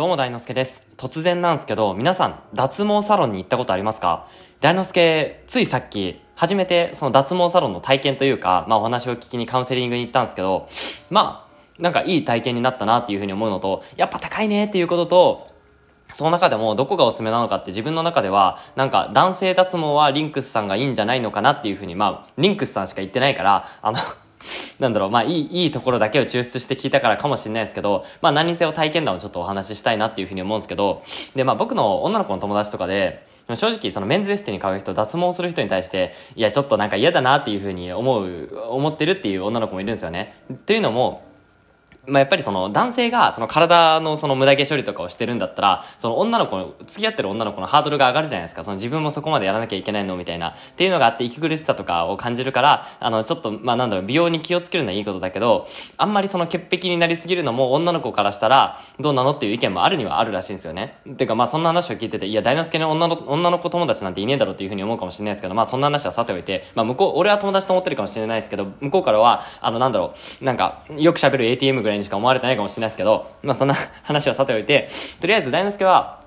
どうも大之助です。突然なんですけど、皆さん、脱毛サロンに行ったことありますか大之助、ついさっき、初めてその脱毛サロンの体験というか、まあお話を聞きにカウンセリングに行ったんですけど、まあ、なんかいい体験になったなっていうふうに思うのと、やっぱ高いねっていうことと、その中でもどこがおすすめなのかって自分の中では、なんか男性脱毛はリンクスさんがいいんじゃないのかなっていうふうに、まあ、リンクスさんしか言ってないから、あのなんだろう、まあ、いい、いいところだけを抽出して聞いたからかもしれないですけど、まあ、何にせよ体験談をちょっとお話ししたいなっていうふうに思うんですけど、で、まあ、僕の女の子の友達とかで、正直、そのメンズエステに買う人、脱毛する人に対して、いや、ちょっとなんか嫌だなっていうふうに思う、思ってるっていう女の子もいるんですよね。っていうのも、まあ、やっぱりその男性がその体のその無駄毛処理とかをしてるんだったら、その女の子の、付き合ってる女の子のハードルが上がるじゃないですか。その自分もそこまでやらなきゃいけないのみたいな。っていうのがあって息苦しさとかを感じるから、あの、ちょっと、まあ、なんだろう、美容に気をつけるのはいいことだけど、あんまりその潔癖になりすぎるのも女の子からしたら、どうなのっていう意見もあるにはあるらしいんですよね。ていうかまあそんな話を聞いてて、いや、大之助の女の女の子友達なんていねえだろっていうふうに思うかもしれないですけど、まあそんな話はさておいて、まあ向こう、俺は友達と思ってるかもしれないですけど、向こうからは、あの、なんだろう、なんか、よく喋る ATM ぐらいにしか思われてないかもしれないですけど、まあそんな 話はさておいて、とりあえず大之助は、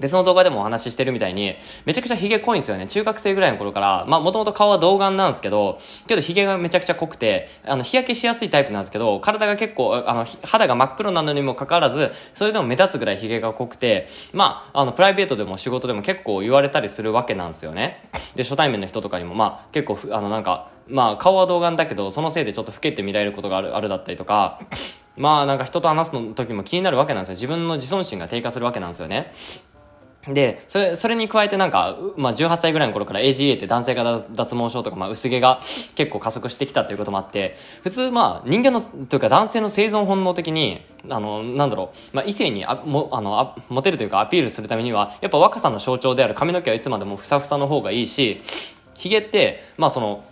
別の動画でもお話ししてるみたいに、めちゃくちゃ髭濃いんですよね。中学生ぐらいの頃から、まあもともと顔は童顔なんですけど、けど髭がめちゃくちゃ濃くて、あの日焼けしやすいタイプなんですけど、体が結構、あの肌が真っ黒なのにもかかわらず、それでも目立つぐらい髭が濃くて、まああのプライベートでも仕事でも結構言われたりするわけなんですよね。で、初対面の人とかにも、まあ結構、あのなんか、まあ顔は童顔だけど、そのせいでちょっと老けて見られることがある、あるだったりとか、まあなんか人と話すの時も気になるわけなんですよ。自分の自尊心が低下するわけなんですよね。で、それ、それに加えてなんか、まあ、18歳ぐらいの頃から AGA って男性が脱毛症とか、まあ、薄毛が結構加速してきたということもあって、普通、まあ、人間の、というか男性の生存本能的に、あの、なんだろう、まあ、異性にあ、も、あのあ、モテるというかアピールするためには、やっぱ若さの象徴である髪の毛はいつまでもふさふさの方がいいし、ひげって、まあその、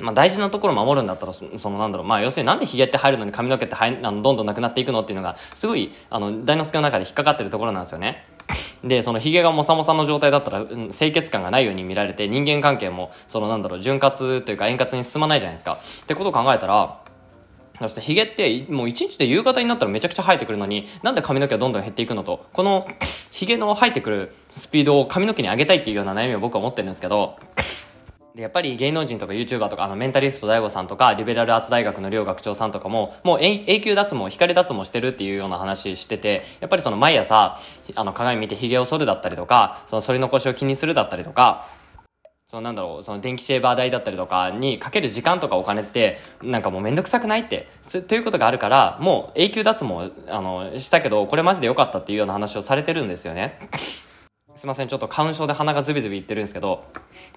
まあ、大事なところを守るんだったらそのなんだろう、まあ、要するになんでヒゲって入るのに髪の毛ってはあのどんどんなくなっていくのっていうのがすごいあの大之助の中で引っかかってるところなんですよね。でそのひげがもさもさの状態だったら、うん、清潔感がないように見られて人間関係もそのなんだろう潤滑というか円滑に進まないじゃないですか。ってことを考えたらそしてヒゲってもう1日で夕方になったらめちゃくちゃ生えてくるのになんで髪の毛はどんどん減っていくのとこのヒゲの生えてくるスピードを髪の毛に上げたいっていうような悩みを僕は持ってるんですけどで、やっぱり芸能人とか YouTuber とか、あの、メンタリスト DAIGO さんとか、リベラルアーツ大学の両学長さんとかも、もう永久脱毛、光脱毛してるっていうような話してて、やっぱりその毎朝、あの、鏡見て髭を剃るだったりとか、その剃り残しを気にするだったりとか、そのなんだろう、その電気シェーバー代だったりとかにかける時間とかお金って、なんかもうめんどくさくないって、ということがあるから、もう永久脱毛、あの、したけど、これマジで良かったっていうような話をされてるんですよね。すいません、ちょっと花粉症で鼻がズビズビいってるんですけど、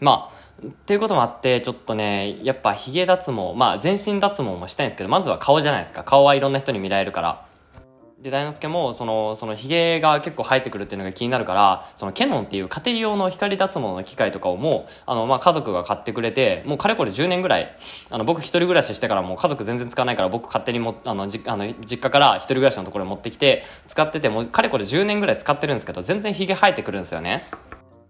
まあ、っていうこともあって、ちょっとね、やっぱ髭脱毛、まあ全身脱毛もしたいんですけど、まずは顔じゃないですか。顔はいろんな人に見られるから。で、大之助も、その、その髭が結構生えてくるっていうのが気になるから、そのケノンっていう家庭用の光脱毛の機械とかをもう、あの、まあ、家族が買ってくれて、もうかれこれ10年ぐらい、あの、僕一人暮らししてからもう家族全然使わないから、僕勝手にも、あの、じ、あの、実家から一人暮らしのところに持ってきて、使ってて、もうかれこれ10年ぐらい使ってるんですけど、全然髭生えてくるんですよね。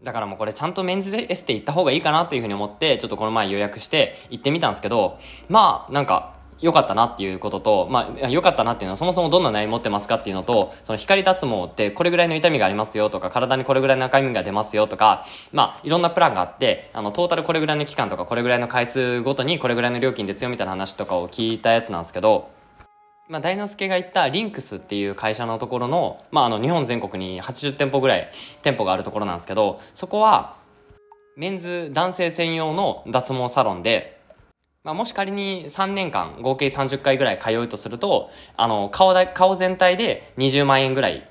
だからもうこれちゃんとメンズエステ行った方がいいかなというふうに思って、ちょっとこの前予約して行ってみたんですけど、まあ、なんか、良かったなっていうことと、まあ、良かったなっていうのはそもそもどんな悩み持ってますかっていうのと、その光脱毛ってこれぐらいの痛みがありますよとか、体にこれぐらいの赤みが出ますよとか、まあ、いろんなプランがあって、あの、トータルこれぐらいの期間とか、これぐらいの回数ごとにこれぐらいの料金ですよみたいな話とかを聞いたやつなんですけど、まあ、大之助が言ったリンクスっていう会社のところの、まあ、あの、日本全国に80店舗ぐらい店舗があるところなんですけど、そこは、メンズ男性専用の脱毛サロンで、まあ、もし仮に3年間合計30回ぐらい通うとすると、あの、顔だ、顔全体で20万円ぐらい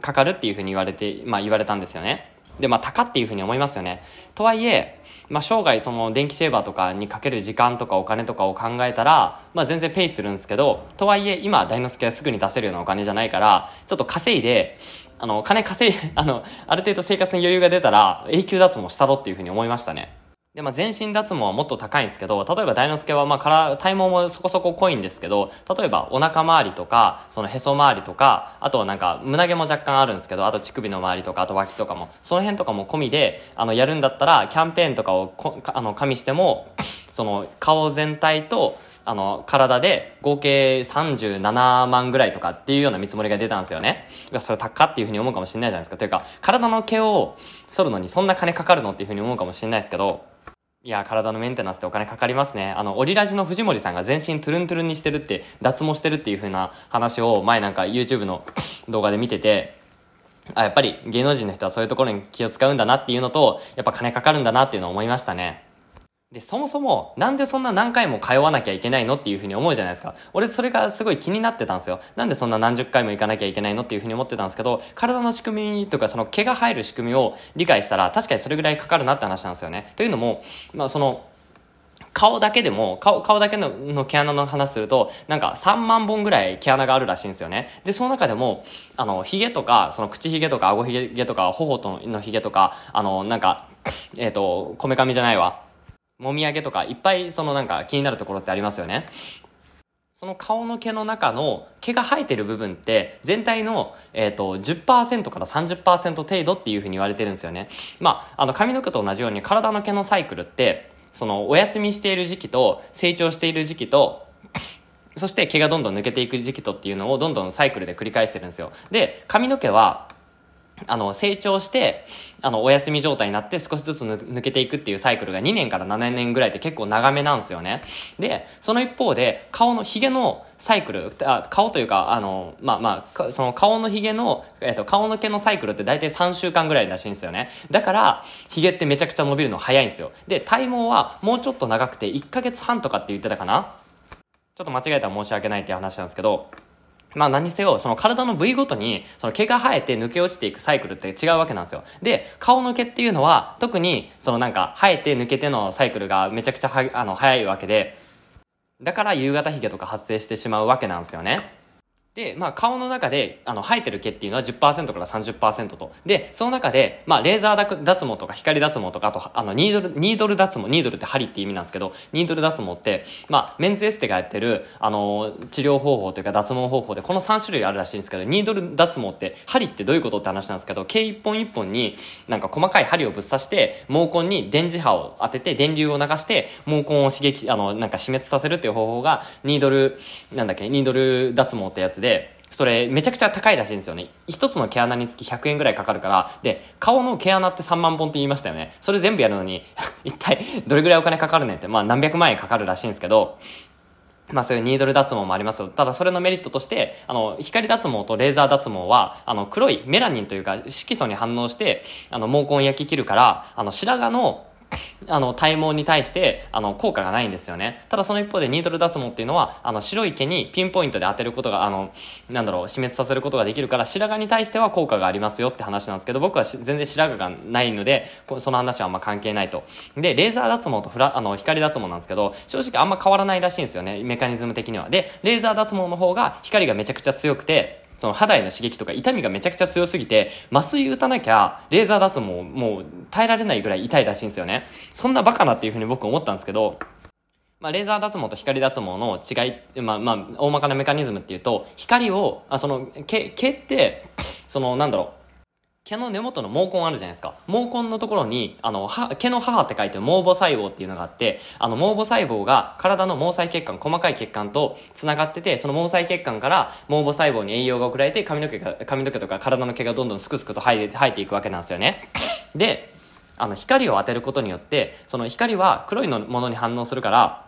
かかるっていうふうに言われて、まあ言われたんですよね。で、まあ高っていうふうに思いますよね。とはいえ、まあ生涯その電気シェーバーとかにかける時間とかお金とかを考えたら、まあ全然ペイするんですけど、とはいえ今大之助はすぐに出せるようなお金じゃないから、ちょっと稼いで、あの、金稼い、あの、ある程度生活に余裕が出たら永久脱毛したろっていうふうに思いましたね。で、まあ、全身脱毛はもっと高いんですけど、例えば大之助は、まあ、体、毛もそこそこ濃いんですけど、例えばお腹周りとか、そのへそ周りとか、あとはなんか、胸毛も若干あるんですけど、あと乳首の周りとか、あと脇とかも、その辺とかも込みで、あの、やるんだったら、キャンペーンとかをこ、あの、加味しても、その、顔全体と、あの、体で合計37万ぐらいとかっていうような見積もりが出たんですよね。それ高っていうふうに思うかもしれないじゃないですか。というか、体の毛を剃るのにそんな金かかるのっていうふうに思うかもしれないですけど、いや、体のメンテナンスってお金かかりますね。あの、オリラジの藤森さんが全身トゥルントゥルンにしてるって、脱毛してるっていう風な話を前なんか YouTube の 動画で見てて、あ、やっぱり芸能人の人はそういうところに気を使うんだなっていうのと、やっぱ金かかるんだなっていうのを思いましたね。で、そもそも、なんでそんな何回も通わなきゃいけないのっていうふうに思うじゃないですか。俺、それがすごい気になってたんですよ。なんでそんな何十回も行かなきゃいけないのっていうふうに思ってたんですけど、体の仕組みとか、その毛が入る仕組みを理解したら、確かにそれぐらいかかるなって話なんですよね。というのも、まあ、その、顔だけでも、顔、顔だけのの毛穴の話すると、なんか3万本ぐらい毛穴があるらしいんですよね。で、その中でも、あの、髭とか、その口髭とか、顎髭とか、頬との髭とか、あの、なんか、えっ、ー、と、こめかみじゃないわ。もみあげとか、いっぱいそのなんか気になるところってありますよね。その顔の毛の中の毛が生えてる部分って全体の、えーと、10%から30%程度っていうふうに言われてるんですよね。まあ、あの髪の毛と同じように体の毛のサイクルってそのお休みしている時期と成長している時期とそして毛がどんどん抜けていく時期とっていうのをどんどんサイクルで繰り返してるんですよ。で、髪の毛はあの、成長して、あの、お休み状態になって少しずつ抜けていくっていうサイクルが2年から7年ぐらいって結構長めなんですよね。で、その一方で、顔のひげのサイクル、あ顔というか、あの、まあまあ、その顔のひげの、えっ、と、顔の毛のサイクルって大体3週間ぐらいらしいんですよね。だから、ひげってめちゃくちゃ伸びるの早いんですよ。で、体毛はもうちょっと長くて1ヶ月半とかって言ってたかなちょっと間違えたら申し訳ないっていう話なんですけど、まあ何せよ、その体の部位ごとに、その毛が生えて抜け落ちていくサイクルって違うわけなんですよ。で、顔の毛っていうのは、特に、そのなんか、生えて抜けてのサイクルがめちゃくちゃは、あの、早いわけで、だから夕方髭とか発生してしまうわけなんですよね。で、まあ、顔の中で、あの、生えてる毛っていうのは10%から30%と。で、その中で、まあ、レーザー脱毛とか光脱毛とか、あと、あの、ニードル、ニードル脱毛、ニードルって針って意味なんですけど、ニードル脱毛って、まあ、メンズエステがやってる、あの、治療方法というか脱毛方法で、この3種類あるらしいんですけど、ニードル脱毛って、針ってどういうことって話なんですけど、毛一本一本に、なんか細かい針をぶっ刺して、毛根に電磁波を当てて、電流を流して、毛根を刺激、あの、なんか死滅させるっていう方法が、ニードル、なんだっけ、ニードル脱毛ってやつで、で、それめちゃくちゃ高いらしいんですよね。一つの毛穴につき100円ぐらいかかるから、で、顔の毛穴って3万本って言いましたよね。それ全部やるのに 一体どれぐらいお金かかるねんって、まあ何百万円かかるらしいんですけど、まあそういうニードル脱毛もありますよ。ただそれのメリットとして、あの、光脱毛とレーザー脱毛は、あの、黒いメラニンというか色素に反応して、あの、毛根焼き切るから、あの、白髪のあの、体毛に対して、あの、効果がないんですよね。ただその一方でニードル脱毛っていうのは、あの、白い毛にピンポイントで当てることが、あの、なんだろう、死滅させることができるから、白髪に対しては効果がありますよって話なんですけど、僕は全然白髪がないので、その話はあんま関係ないと。で、レーザー脱毛とフラ、あの、光脱毛なんですけど、正直あんま変わらないらしいんですよね、メカニズム的には。で、レーザー脱毛の方が光がめちゃくちゃ強くて、その肌への刺激とか痛みがめちゃくちゃ強すぎて、麻酔打たなきゃ、レーザー脱毛もう耐えられないぐらい痛いらしいんですよね。そんなバカなっていうふうに僕思ったんですけど、まあ、レーザー脱毛と光脱毛の違い、まあ、まあ、大まかなメカニズムっていうと、光を、あ、その、毛、毛って、その、なんだろう、毛の根元の毛根あるじゃないですか。毛根のところに、あの、毛の母って書いて毛母細胞っていうのがあって、あの、毛母細胞が体の毛細血管、細かい血管と繋がってて、その毛細血管から毛母細胞に栄養が送られて、髪の毛が、髪の毛とか体の毛がどんどんすくすくと生えて、生えていくわけなんですよね。で、あの、光を当てることによって、その光は黒いのものに反応するから、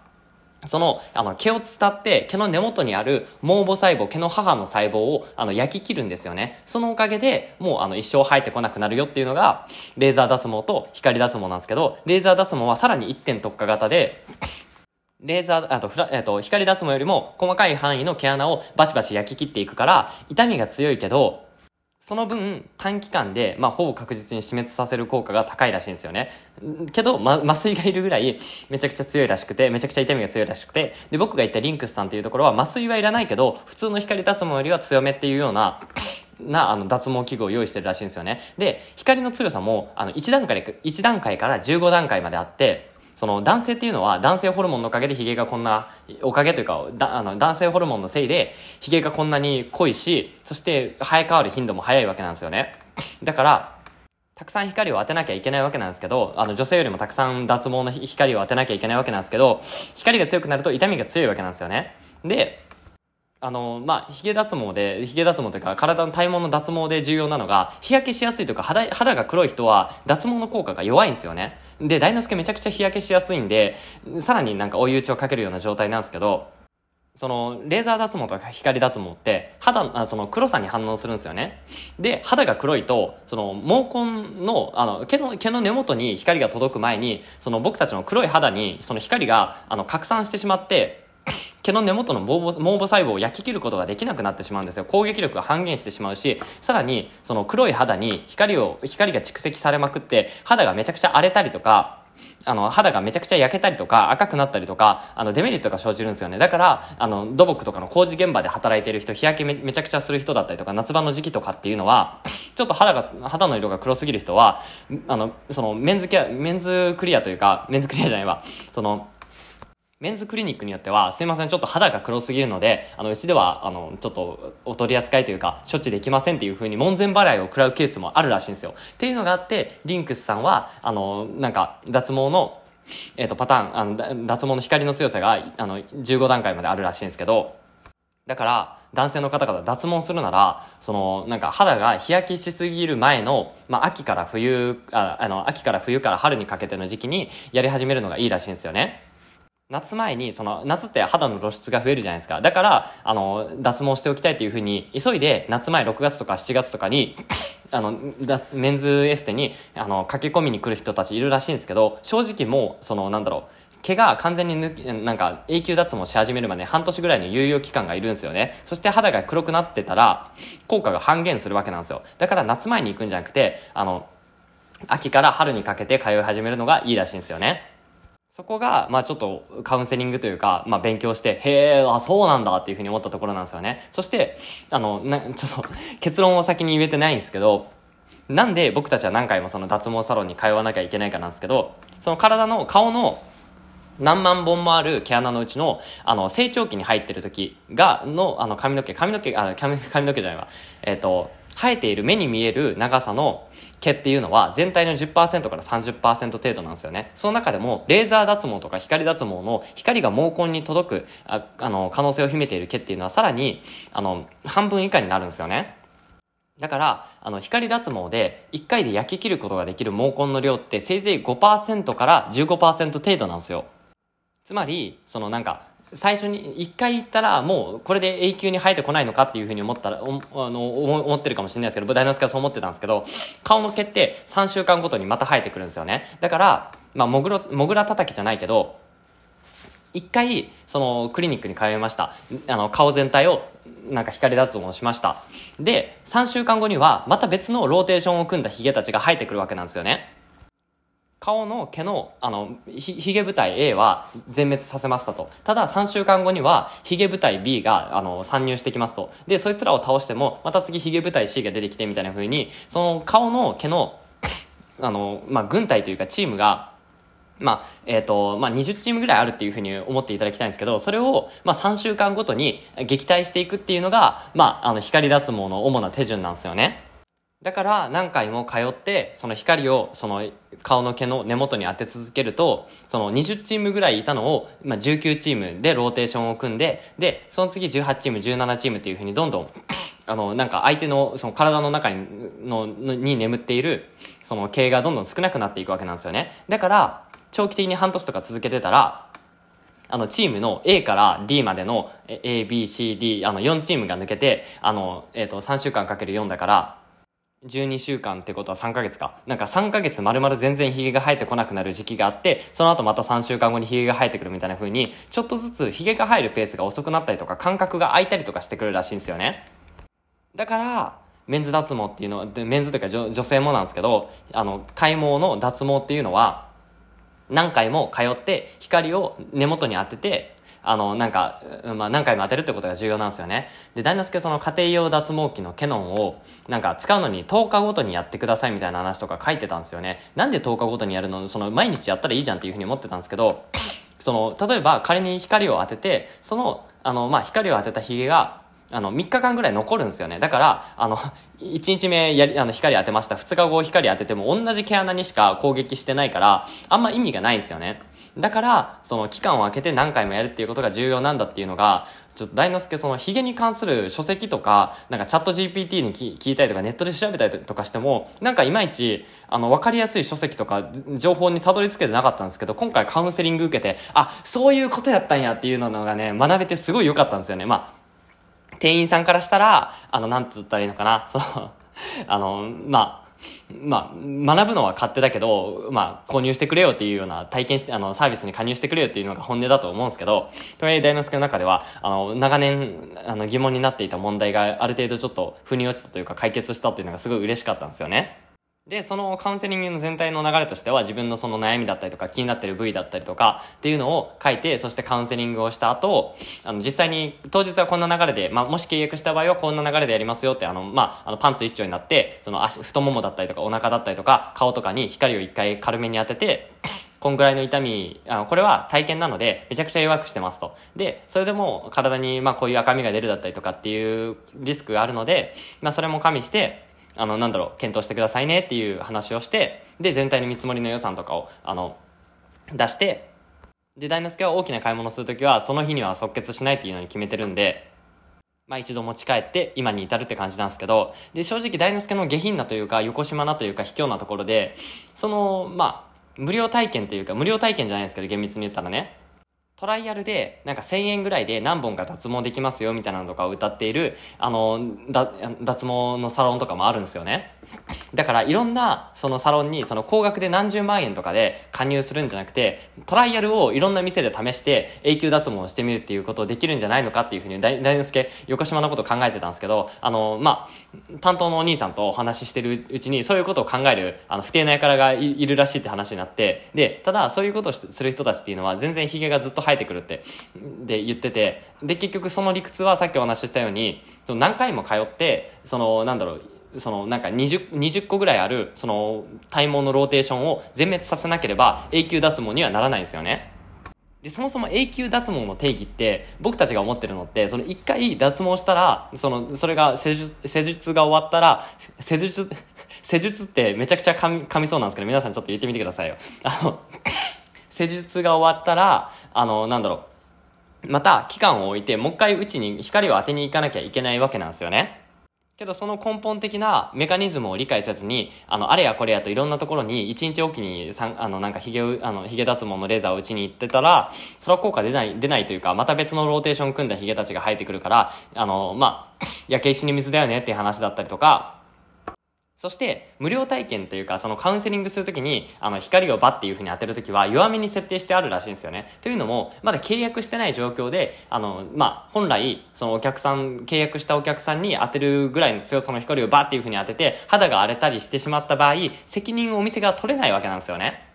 その、あの、毛を伝って、毛の根元にある毛母細胞、毛の母の細胞を、あの、焼き切るんですよね。そのおかげで、もう、あの、一生生えてこなくなるよっていうのが、レーザー脱毛と光脱毛なんですけど、レーザー脱毛はさらに1点特化型で、レーザー、あと、えっと、光脱毛よりも細かい範囲の毛穴をバシバシ焼き切っていくから、痛みが強いけど、その分、短期間で、まあ、ほぼ確実に死滅させる効果が高いらしいんですよね。けど、ま、麻酔がいるぐらい、めちゃくちゃ強いらしくて、めちゃくちゃ痛みが強いらしくて、で、僕が言ったリンクスさんっていうところは、麻酔はいらないけど、普通の光脱毛よりは強めっていうような、な、あの、脱毛器具を用意してるらしいんですよね。で、光の強さも、あの、1段階、1段階から15段階まであって、その男性っていうのは男性ホルモンのおかげでヒゲがこんな、おかげというか、あの男性ホルモンのせいでヒゲがこんなに濃いし、そして生え変わる頻度も早いわけなんですよね。だから、たくさん光を当てなきゃいけないわけなんですけど、あの女性よりもたくさん脱毛の光を当てなきゃいけないわけなんですけど、光が強くなると痛みが強いわけなんですよね。で、あの、まあ、髭脱毛で、髭脱毛というか、体の体毛の脱毛で重要なのが、日焼けしやすいとか、肌、肌が黒い人は、脱毛の効果が弱いんですよね。で、大之助めちゃくちゃ日焼けしやすいんで、さらになんか追い打ちをかけるような状態なんですけど、その、レーザー脱毛とか光脱毛って、肌、あその黒さに反応するんですよね。で、肌が黒いと、その、毛根の、あの、毛の、毛の根元に光が届く前に、その僕たちの黒い肌に、その光が、あの、拡散してしまって、毛の根元の毛母毛母細胞を焼き切ることができなくなってしまうんですよ攻撃力が半減してしまうしさらにその黒い肌に光を光が蓄積されまくって肌がめちゃくちゃ荒れたりとかあの、肌がめちゃくちゃ焼けたりとか、赤くなったりとか、あの、デメリットが生じるんですよね。だから、あの、土木とかの工事現場で働いてる人、日焼けめめちゃくちゃする人だったりとか、夏場の時期とかっていうのは、ちょっと肌が、肌の色が黒すぎる人は、あの、その、メンズケア、メンズクリアというか、メンズクリアじゃないわ、その、メンズクリニックによっては、すいません、ちょっと肌が黒すぎるので、あの、うちでは、あの、ちょっと、お取り扱いというか、処置できませんっていう風に門前払いを食らうケースもあるらしいんですよ。っていうのがあって、リンクスさんは、あの、なんか、脱毛の、えっ、ー、と、パターン、あの、脱毛の光の強さが、あの、15段階まであるらしいんですけど、だから、男性の方々脱毛するなら、その、なんか肌が日焼けしすぎる前の、まあ、秋から冬、ああの、秋から冬から春にかけての時期にやり始めるのがいいらしいんですよね。夏前に、その、夏って肌の露出が増えるじゃないですか。だから、あの、脱毛しておきたいっていうふうに、急いで、夏前6月とか7月とかに、あの、メンズエステに、あの、駆け込みに来る人たちいるらしいんですけど、正直もう、その、なんだろう、毛が完全に抜なんか、永久脱毛し始めるまで半年ぐらいの猶予期間がいるんですよね。そして肌が黒くなってたら、効果が半減するわけなんですよ。だから夏前に行くんじゃなくて、あの、秋から春にかけて通い始めるのがいいらしいんですよね。そこが、まあちょっとカウンセリングというか、まあ勉強して、へえ、あ、そうなんだっていうふうに思ったところなんですよね。そして、あの、な、ちょっと結論を先に言えてないんですけど、なんで僕たちは何回もその脱毛サロンに通わなきゃいけないかなんですけど、その体の顔の何万本もある毛穴のうちの、あの、成長期に入ってる時が、の、あの、髪の毛、髪の毛、あ、髪の毛じゃないわ。えっ、ー、と、生えている目に見える長さの毛っていうのは全体の10%から30%程度なんですよね。その中でもレーザー脱毛とか光脱毛の光が毛根に届くああの可能性を秘めている毛っていうのはさらにあの半分以下になるんですよね。だから、あの、光脱毛で1回で焼き切ることができる毛根の量ってせいぜい5%から15%程度なんですよ。つまり、そのなんか、最初に1回行ったらもうこれで永久に生えてこないのかっていうふうに思ったらおあの思ってるかもしれないですけど大之助はそう思ってたんですけど顔の毛って3週間ごとにまた生えてくるんですよねだから、まあ、もぐろもぐらたたきじゃないけど1回そのクリニックに通いましたあの顔全体をなんか光脱毛をしましたで3週間後にはまた別のローテーションを組んだヒゲたちが生えてくるわけなんですよね顔の毛の、あの、ひ、げ部隊 A は全滅させましたと。ただ3週間後には、髭げ部隊 B が、あの、参入してきますと。で、そいつらを倒しても、また次髭げ部隊 C が出てきてみたいな風に、その顔の毛の、あの、まあ、軍隊というかチームが、まあ、えっ、ー、と、まあ、20チームぐらいあるっていうふうに思っていただきたいんですけど、それを、まあ、3週間ごとに撃退していくっていうのが、まあ、あの、光脱毛の主な手順なんですよね。だから何回も通ってその光をその顔の毛の根元に当て続けるとその20チームぐらいいたのを、まあ、19チームでローテーションを組んででその次18チーム17チームっていうふうにどんどんあのなんか相手のその体の中にのに眠っているその毛がどんどん少なくなっていくわけなんですよねだから長期的に半年とか続けてたらあの、チームの A から D までの A, A, B, C, D、あの、4チームが抜けて、あの、えっ、ー、と、3週間かける4だから、12週間ってことは3ヶ月か。なんか3ヶ月丸々全然髭が生えてこなくなる時期があって、その後また3週間後に髭が生えてくるみたいな風に、ちょっとずつ髭が生えるペースが遅くなったりとか、感覚が空いたりとかしてくるらしいんですよね。だから、メンズ脱毛っていうのは、メンズというか女性もなんですけど、あの、開毛の脱毛っていうのは、何回も通って光を根元に当ててあの、なんか、まあ、何回も当てるってことが重要なんですよね。で、大之助その家庭用脱毛器のケノンを、なんか使うのに10日ごとにやってくださいみたいな話とか書いてたんですよね。なんで10日ごとにやるのその、毎日やったらいいじゃんっていうふうに思ってたんですけど、その、例えば仮に光を当てて、その、あの、まあ、光を当てたヒゲが、あの、3日間ぐらい残るんですよね。だから、あの、1 日目やり、あの、光当てました。2日後光当てても同じ毛穴にしか攻撃してないから、あんま意味がないんですよね。だから、その期間を空けて何回もやるっていうことが重要なんだっていうのが、ちょっと大之助そのヒゲに関する書籍とか、なんかチャット GPT に聞いたりとかネットで調べたりとかしても、なんかいまいち、あの、わかりやすい書籍とか情報にたどり着けてなかったんですけど、今回カウンセリング受けて、あ、そういうことやったんやっていうのがね、学べてすごい良かったんですよね。まあ、店員さんからしたら、あの、なんつったらいいのかな、そのあの、まあ、まあ、学ぶのは勝手だけど、まあ、購入してくれよっていうような体験して、あの、サービスに加入してくれよっていうのが本音だと思うんですけど、とはいえ大之助の中では、あの、長年、あの、疑問になっていた問題がある程度ちょっと腑に落ちたというか解決したっていうのがすごい嬉しかったんですよね。で、そのカウンセリングの全体の流れとしては自分のその悩みだったりとか気になってる部位だったりとかっていうのを書いて、そしてカウンセリングをした後、あの実際に当日はこんな流れで、まあ、もし契約した場合はこんな流れでやりますよって、あの、まあ、あのパンツ一丁になって、その足、太ももだったりとかお腹だったりとか顔とかに光を一回軽めに当てて、こんぐらいの痛み、あこれは体験なので、めちゃくちゃ弱くしてますと。で、それでも体に、まあこういう赤みが出るだったりとかっていうリスクがあるので、まあそれも加味して、あの、なんだろう、検討してくださいねっていう話をして、で、全体の見積もりの予算とかを、あの、出して、で、大之助は大きな買い物するときは、その日には即決しないっていうのに決めてるんで、まあ一度持ち帰って今に至るって感じなんですけど、で、正直大之助の下品なというか、横島なというか、卑怯なところで、その、まあ、無料体験というか、無料体験じゃないですけど、厳密に言ったらね、トライアルで、なんか1000円ぐらいで何本か脱毛できますよ、みたいなのとかを歌っている、あの、脱毛のサロンとかもあるんですよね。だから、いろんな、そのサロンに、その高額で何十万円とかで加入するんじゃなくて、トライアルをいろんな店で試して、永久脱毛をしてみるっていうことをできるんじゃないのかっていうふうに、大之助、横島のことを考えてたんですけど、あの、まあ、担当のお兄さんとお話ししてるうちに、そういうことを考える、あの、不定な輩がいるらしいって話になって、で、ただ、そういうことをする人たちっていうのは、全然髭がずっと生えてくるってで言っててで結局その理屈はさっきお話ししたように何回も通ってそのなんだろうそのなんか 20, 20個ぐらいあるその体毛のローテーションを全滅させなければ永久脱毛にはならないんですよね。でそもそも永久脱毛の定義って僕たちが思ってるのってその1回脱毛したらそのそれが施術施術が終わったら施術施術ってめちゃくちゃ噛みかみそうなんですけど皆さんちょっと言ってみてくださいよ。あの施術が終わったら、あの、なんだろう、また期間を置いて、もう一回うちに光を当てに行かなきゃいけないわけなんですよね。けどその根本的なメカニズムを理解せずに、あの、あれやこれやといろんなところに、一日おきに、さあの、なんか髭を、あの、髭脱毛のレーザーを打ちに行ってたら、それは効果出ない、出ないというか、また別のローテーション組んだ髭たちが生えてくるから、あの、まあ、焼け石に水だよねっていう話だったりとか、そして、無料体験というか、そのカウンセリングするときに、あの、光をバっていう風に当てるときは、弱めに設定してあるらしいんですよね。というのも、まだ契約してない状況で、あの、まあ、本来、そのお客さん、契約したお客さんに当てるぐらいの強さの光をバっていう風に当てて、肌が荒れたりしてしまった場合、責任をお店が取れないわけなんですよね。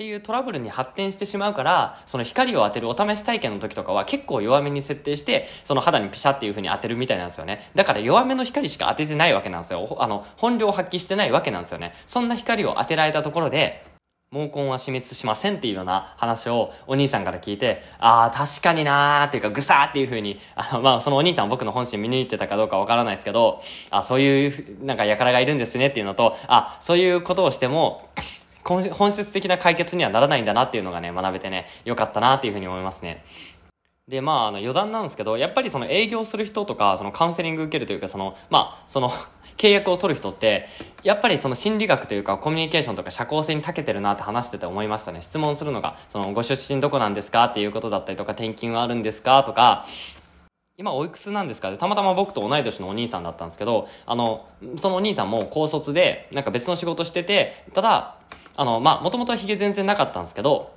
っていうトラブルに発展してしまうから、その光を当てるお試し体験の時とかは結構弱めに設定して、その肌にピシャっていう風に当てるみたいなんですよね。だから弱めの光しか当ててないわけなんですよ。あの、本領発揮してないわけなんですよね。そんな光を当てられたところで、毛根は死滅しませんっていうような話をお兄さんから聞いて、ああ、確かになーっていうか、ぐさーっていう風に、あの、まあ、そのお兄さん僕の本心見に行ってたかどうかわからないですけど、あそういう、なんか、やからがいるんですねっていうのと、あそういうことをしても、本質的な解決にはならないんだなっていうのがね、学べてね、良かったなっていうふうに思いますね。で、まあ、あの余談なんですけど、やっぱりその営業する人とか、そのカウンセリング受けるというか、その、まあ、その 契約を取る人って、やっぱりその心理学というかコミュニケーションとか社交性に長けてるなって話してて思いましたね。質問するのが、そのご出身どこなんですかっていうことだったりとか、転勤はあるんですかとか、今おいくつなんですかたまたま僕と同い年のお兄さんだったんですけど、あの、そのお兄さんも高卒で、なんか別の仕事してて、ただ、あの、まあ、もともとげ全然なかったんですけど、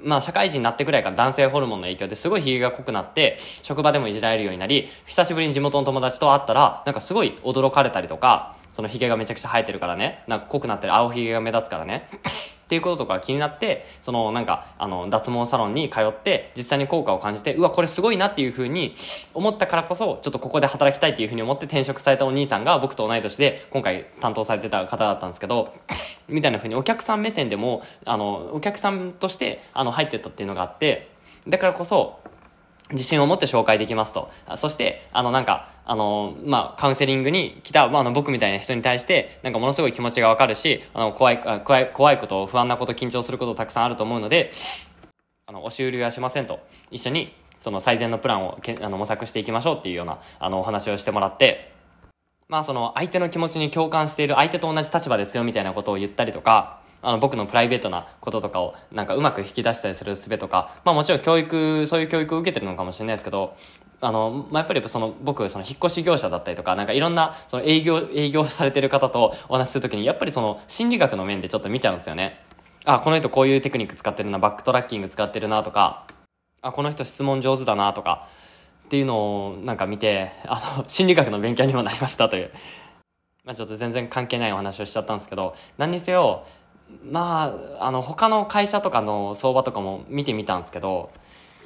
まあ、社会人になってくらいから男性ホルモンの影響ですごいげが濃くなって、職場でもいじられるようになり、久しぶりに地元の友達と会ったら、なんかすごい驚かれたりとか、そのヒゲがめちゃくちゃ生えてるからね、なんか濃くなってる青ひげが目立つからね、っていうこととか気になって、そのなんか、あの、脱毛サロンに通って、実際に効果を感じて、うわ、これすごいなっていうふうに思ったからこそ、ちょっとここで働きたいっていうふうに思って転職されたお兄さんが僕と同い年で、今回担当されてた方だったんですけど、みたいなふうにお客さん目線でも、あの、お客さんとして、あの、入ってったっていうのがあって、だからこそ、自信を持って紹介できますと。そして、あの、なんか、あの、まあ、カウンセリングに来た、まあ、あの、僕みたいな人に対して、なんかものすごい気持ちがわかるし、あの、怖い、怖い、怖いこと、不安なこと、緊張することたくさんあると思うので、あの、押し売りはしませんと。一緒に、その最善のプランをけあの模索していきましょうっていうような、あの、お話をしてもらって、まあ、その、相手の気持ちに共感している、相手と同じ立場ですよみたいなことを言ったりとか、あの、僕のプライベートなこととかを、なんかうまく引き出したりする術とか、まあもちろん教育、そういう教育を受けてるのかもしれないですけど、あの、まあ、やっぱりその、僕、その、引っ越し業者だったりとか、なんかいろんな、その、営業、営業されてる方とお話しするときに、やっぱりその、心理学の面でちょっと見ちゃうんですよね。あ、この人こういうテクニック使ってるな、バックトラッキング使ってるなとか、あ、この人質問上手だなとか、っていうのをなんか見て、あの、心理学の勉強にもなりましたという。まあ、ちょっと全然関係ないお話をしちゃったんですけど、何にせよ、まあ、あの、他の会社とかの相場とかも見てみたんですけど、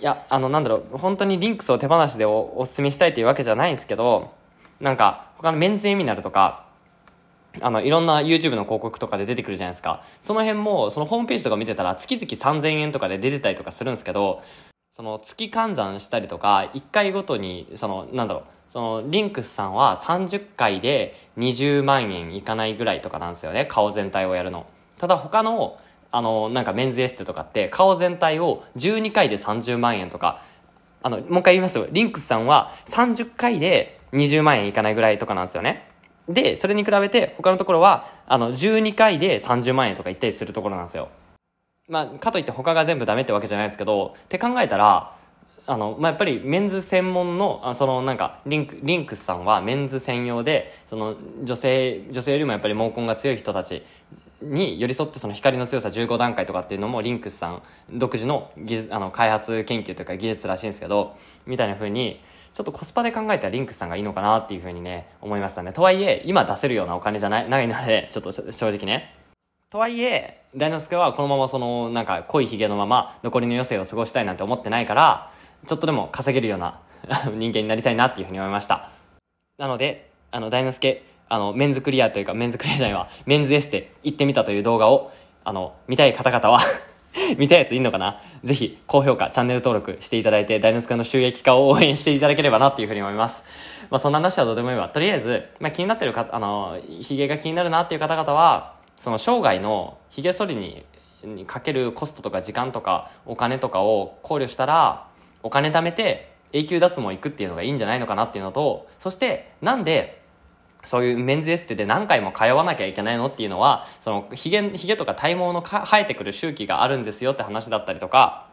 いや、あの、なんだろう、本当にリンクスを手放しでおお勧めしたいというわけじゃないんですけど、なんか、他のメンズエミナルとか、あの、いろんな YouTube の広告とかで出てくるじゃないですか。その辺も、そのホームページとか見てたら、月々3000円とかで出てたりとかするんですけど、その月換算したりとか、1回ごとに、その、なんだろう、その、リンクスさんは30回で20万円いかないぐらいとかなんですよね、顔全体をやるの。ただ他の、あの、なんかメンズエステとかって顔全体を12回で30万円とか、あの、もう一回言いますよ。リンクスさんは30回で20万円いかないぐらいとかなんですよね。で、それに比べて他のところは、あの、12回で30万円とかいったりするところなんですよ。まあ、かといって他が全部ダメってわけじゃないですけど、って考えたら、あの、まあ、やっぱりメンズ専門の、あそのなんか、リンク、リンクスさんはメンズ専用で、その女性、女性よりもやっぱり毛根が強い人たちに寄り添ってその光の強さ15段階とかっていうのもリンクスさん独自の技あの開発研究というか技術らしいんですけどみたいな風にちょっとコスパで考えたらリンクスさんがいいのかなっていう風にね思いましたねとはいえ今出せるようなお金じゃないないのでちょっと正直ねとはいえ大之助はこのままそのなんか濃いひげのまま残りの余生を過ごしたいなんて思ってないからちょっとでも稼げるような人間になりたいなっていう風に思いましたなのであの大之助あの、メンズクリアというか、メンズクリアじゃないわ、メンズエステ行ってみたという動画を、あの、見たい方々は 見たいやついんのかなぜひ、高評価、チャンネル登録していただいて、大スカの収益化を応援していただければなっていうふうに思います。まあ、そんな話はどうでもいいわ。とりあえず、まあ、気になってるか、あの、髭が気になるなっていう方々は、その生涯の髭剃りににかけるコストとか時間とかお金とかを考慮したらお金貯めて永久脱毛行くっていうのがいいんじゃないのかなっていうのとそしてなんでそういうメンズエステで何回も通わなきゃいけないのっていうのは、その、ヒゲ、ヒゲとか体毛の生えてくる周期があるんですよって話だったりとか、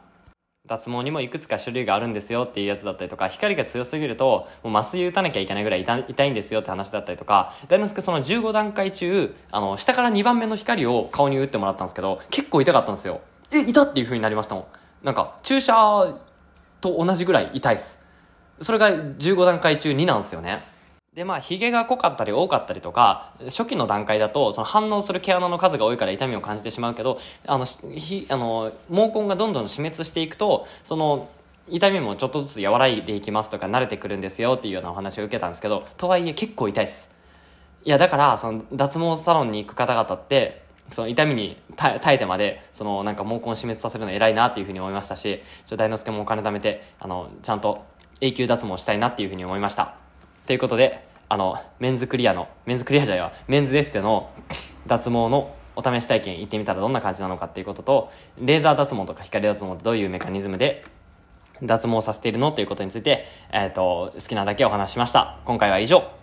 脱毛にもいくつか種類があるんですよっていうやつだったりとか、光が強すぎると、もう麻酔打たなきゃいけないぐらい痛いんですよって話だったりとか、大之助その15段階中、あの、下から2番目の光を顔に打ってもらったんですけど、結構痛かったんですよ。え、痛っていう風になりましたもん。なんか、注射と同じぐらい痛いっす。それが15段階中2なんですよね。で、まあ、髭が濃かったり多かったりとか、初期の段階だと、その反応する毛穴の数が多いから痛みを感じてしまうけど、あの、ひ、あの、毛根がどんどん死滅していくと、その、痛みもちょっとずつ和らいでいきますとか、慣れてくるんですよっていうようなお話を受けたんですけど、とはいえ結構痛いです。いや、だから、その、脱毛サロンに行く方々って、その痛みに耐えてまで、その、なんか毛根を死滅させるの偉いなっていうふうに思いましたし、ちょ、大之助もお金貯めて、あの、ちゃんと永久脱毛したいなっていうふうに思いました。ということで、あの、メンズクリアの、メンズクリアじゃないわ、メンズエステの脱毛のお試し体験行ってみたらどんな感じなのかっていうことと、レーザー脱毛とか光脱毛ってどういうメカニズムで脱毛させているのということについて、えっ、ー、と、好きなだけお話ししました。今回は以上。